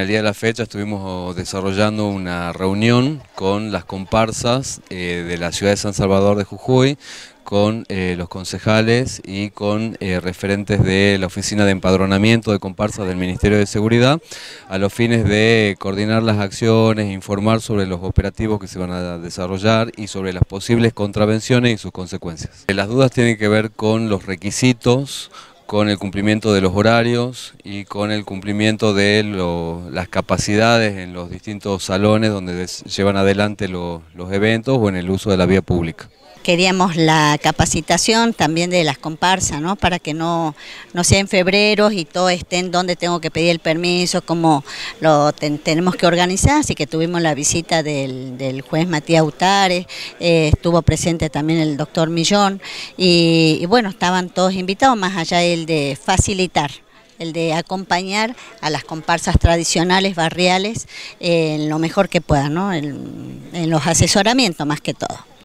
El día de la fecha estuvimos oh, desarrollando una reunión con las comparsas eh, de la ciudad de San Salvador de Jujuy, con eh, los concejales y con eh, referentes de la Oficina de Empadronamiento de Comparsas del Ministerio de Seguridad, a los fines de coordinar las acciones, informar sobre los operativos que se van a desarrollar y sobre las posibles contravenciones y sus consecuencias. Las dudas tienen que ver con los requisitos, con el cumplimiento de los horarios y con el cumplimiento de las capacidades en los distintos salones donde llevan adelante los eventos o en el uso de la vía pública. Queríamos la capacitación también de las comparsas, ¿no? para que no, no sea en febrero y todo esté en donde tengo que pedir el permiso, como lo tenemos que organizar. Así que tuvimos la visita del, juez Matías Utares, eh, estuvo presente también el doctor Millón y, y bueno, estaban todos invitados, más allá de el de facilitar el de acompañar a las comparsas tradicionales, barriales, eh, en lo mejor que puedan, ¿no? en los asesoramientos más que todo.